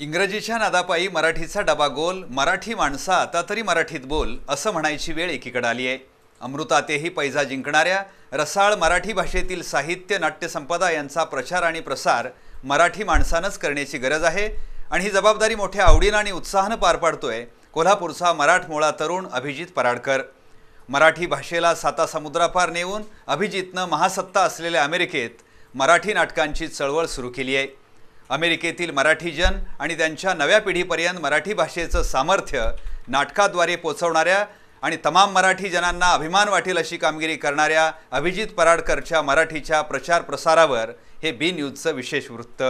इंग्रजीच्या नादापायी मराठीचा डबा गोल मराठी माणसा आता तरी मराठीत बोल असं म्हणायची वेळ एकीकडे आली आहे अमृतातेही पैजा जिंकणाऱ्या रसाळ मराठी भाषेतील साहित्य नाट्यसंपदा यांचा प्रचार आणि प्रसार मराठी माणसानंच करण्याची गरज आहे आणि ही जबाबदारी मोठ्या आवडीनं आणि उत्साहानं पार पाडतोय कोल्हापूरचा मराठमोळा तरुण अभिजित पराडकर मराठी भाषेला साता समुद्रापार नेऊन अभिजितनं महासत्ता असलेल्या अमेरिकेत मराठी नाटकांची चळवळ सुरू केली आहे अमेरिकेतील मराठीजन आणि त्यांच्या नव्या पिढीपर्यंत मराठी भाषेचं सामर्थ्य नाटकाद्वारे पोचवणाऱ्या आणि तमाम मराठी जनांना अभिमान वाटेल अशी कामगिरी करणाऱ्या अभिजित पराडकरच्या मराठीच्या प्रचार प्रसारावर हे बी न्यूजचं विशेष वृत्त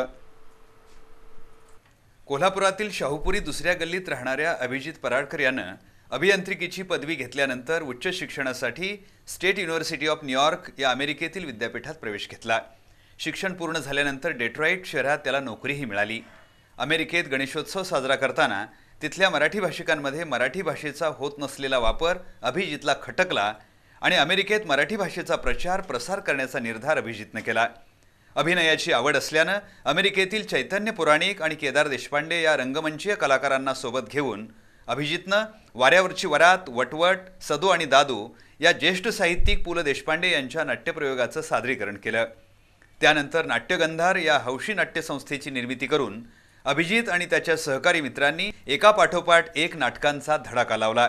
कोल्हापुरातील शाहूपुरी दुसऱ्या गल्लीत राहणाऱ्या अभिजित पराडकर यानं अभियांत्रिकीची पदवी घेतल्यानंतर उच्च शिक्षणासाठी स्टेट युनिव्हर्सिटी ऑफ न्यूयॉर्क या अमेरिकेतील विद्यापीठात प्रवेश घेतला शिक्षण पूर्ण झाल्यानंतर डेट्रॉईट शहरात त्याला नोकरीही मिळाली अमेरिकेत गणेशोत्सव साजरा करताना तिथल्या मराठी भाषिकांमध्ये मराठी भाषेचा होत नसलेला वापर अभिजितला खटकला आणि अमेरिकेत मराठी भाषेचा प्रचार प्रसार करण्याचा निर्धार अभिजितनं केला अभिनयाची आवड असल्यानं अमेरिकेतील चैतन्य पुराणिक आणि केदार देशपांडे या रंगमंचीय कलाकारांना सोबत घेऊन अभिजितनं वाऱ्यावरची वरात वटवट सदू आणि दादू या ज्येष्ठ साहित्यिक पु ल देशपांडे यांच्या नाट्यप्रयोगाचं सादरीकरण केलं त्यानंतर नाट्यगंधार या हौशी नाट्यसंस्थेची निर्मिती करून अभिजित आणि त्याच्या सहकारी मित्रांनी एका पाठोपाठ एक नाटकांचा धडाका लावला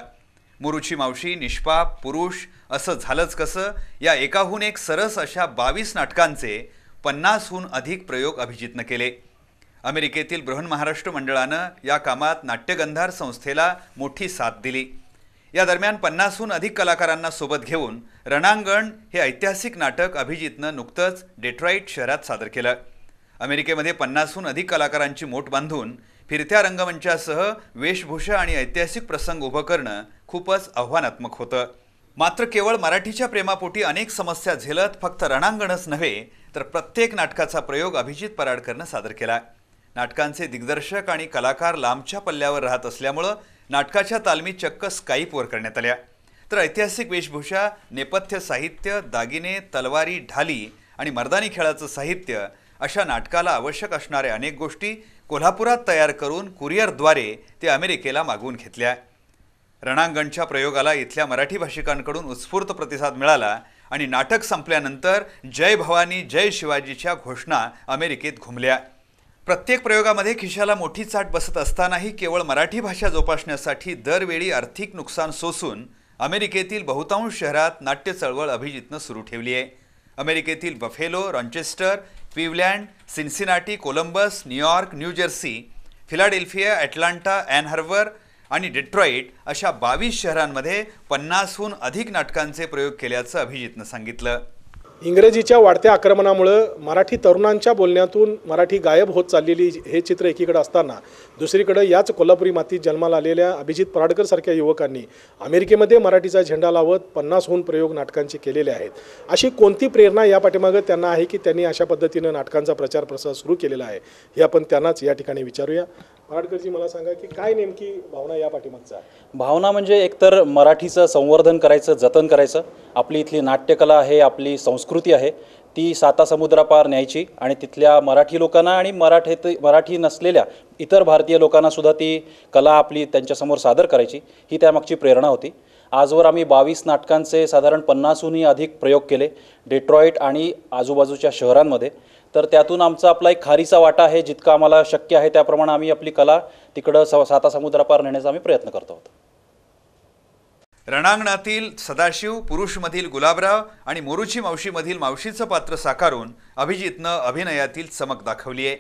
मुरुची मावशी निष्पाप पुरुष असं झालंच कसं या एकाहून एक सरस अशा बावीस नाटकांचे पन्नासहून अधिक प्रयोग अभिजितनं केले अमेरिकेतील महाराष्ट्र मंडळानं या कामात नाट्यगंधार संस्थेला मोठी साथ दिली या दरम्यान पन्नासहून अधिक कलाकारांना सोबत घेऊन रणांगण हे ऐतिहासिक नाटक अभिजितनं नुकतंच डेट्रॉईट शहरात सादर केलं अमेरिकेमध्ये पन्नासहून अधिक कलाकारांची मोठ बांधून फिरत्या रंगमंचासह वेशभूषा आणि ऐतिहासिक प्रसंग उभं करणं खूपच आव्हानात्मक होतं मात्र केवळ मराठीच्या प्रेमापोटी अनेक समस्या झेलत फक्त रणांगणच नव्हे तर प्रत्येक नाटकाचा प्रयोग अभिजित पराडकरनं सादर केला नाटकांचे दिग्दर्शक आणि कलाकार लांबच्या पल्ल्यावर राहत असल्यामुळं नाटकाच्या तालमी चक्क स्काईपवर करण्यात आल्या तर ऐतिहासिक वेशभूषा नेपथ्य साहित्य दागिने तलवारी ढाली आणि मर्दानी खेळाचं साहित्य अशा नाटकाला आवश्यक असणाऱ्या अनेक गोष्टी कोल्हापुरात तयार करून कुरिअरद्वारे ते अमेरिकेला मागवून घेतल्या रणांगणच्या प्रयोगाला इथल्या मराठी भाषिकांकडून उत्स्फूर्त प्रतिसाद मिळाला आणि नाटक संपल्यानंतर जय भवानी जय शिवाजीच्या घोषणा अमेरिकेत घुमल्या प्रत्येक प्रयोगामध्ये खिशाला मोठी चाट बसत असतानाही केवळ मराठी भाषा जोपासण्यासाठी दरवेळी आर्थिक नुकसान सोसून अमेरिकेतील बहुतांश शहरात नाट्य चळवळ अभिजितनं सुरू ठेवली आहे अमेरिकेतील Buffalo Rochester Cleveland Cincinnati Columbus New York New Jersey Philadelphia Atlanta Ann Arbor आणि डेट्रॉईट अशा बावीस शहरांमध्ये पन्नासहून अधिक नाटकांचे प्रयोग केल्याचं अभिजितनं सांगितलं इंग्रजीच्या वाढत्या आक्रमणामुळं मराठी तरुणांच्या बोलण्यातून मराठी गायब होत चाललेली हे चित्र एकीकडे असताना दुसरीकडे याच कोल्हापुरी मातीत जन्माला आलेल्या अभिजित सारख्या युवकांनी अमेरिकेमध्ये मराठीचा झेंडा लावत पन्नासहून प्रयोग नाटकांचे केलेले आहेत अशी कोणती प्रेरणा या पाठीमागं त्यांना आहे की त्यांनी अशा पद्धतीनं नाटकांचा प्रचार प्रसार सुरू केलेला आहे हे आपण त्यांनाच या ठिकाणी विचारूया भाटकरजी मला सांगा की काय नेमकी भावना या पाठीमागचा भावना म्हणजे एकतर मराठीचं संवर्धन करायचं जतन करायचं आपली इथली नाट्यकला आहे आपली संस्कृती आहे ती साता समुद्रापार न्यायची आणि तिथल्या मराठी लोकांना आणि मराठीत मराठी नसलेल्या इतर भारतीय लोकांनासुद्धा ती कला आपली त्यांच्यासमोर सादर करायची ही त्यामागची प्रेरणा होती आजवर आम्ही बावीस नाटकांचे साधारण पन्नासहूनही अधिक प्रयोग केले डेट्रॉईट आणि आजूबाजूच्या शहरांमध्ये तर त्यातून आमचा आपला एक खारीचा वाटा आहे जितका आम्हाला शक्य आहे त्याप्रमाणे आम्ही आपली कला तिकडं स साता समुद्रापार नेण्याचा आम्ही प्रयत्न करत आहोत रणांगणातील सदाशिव पुरुषमधील गुलाबराव आणि मोरुची मावशीमधील मावशीचं पात्र साकारून अभिजितनं अभिनयातील चमक दाखवली आहे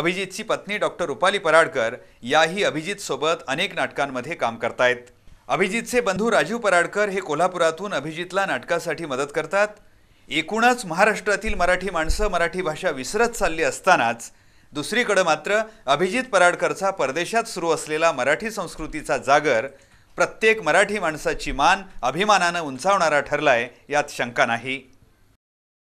अभिजितची पत्नी डॉक्टर रुपाली पराडकर याही अभिजितसोबत अनेक नाटकांमध्ये काम करतायत अभिजितचे बंधू राजीव पराडकर हे कोल्हापुरातून अभिजितला नाटकासाठी मदत करतात एकूणच महाराष्ट्रातील मराठी माणसं मराठी भाषा विसरत चालली असतानाच दुसरीकडं मात्र अभिजित पराडकरचा परदेशात सुरू असलेला मराठी संस्कृतीचा जागर प्रत्येक मराठी माणसाची मान अभिमानानं उंचावणारा ठरलाय यात शंका नाही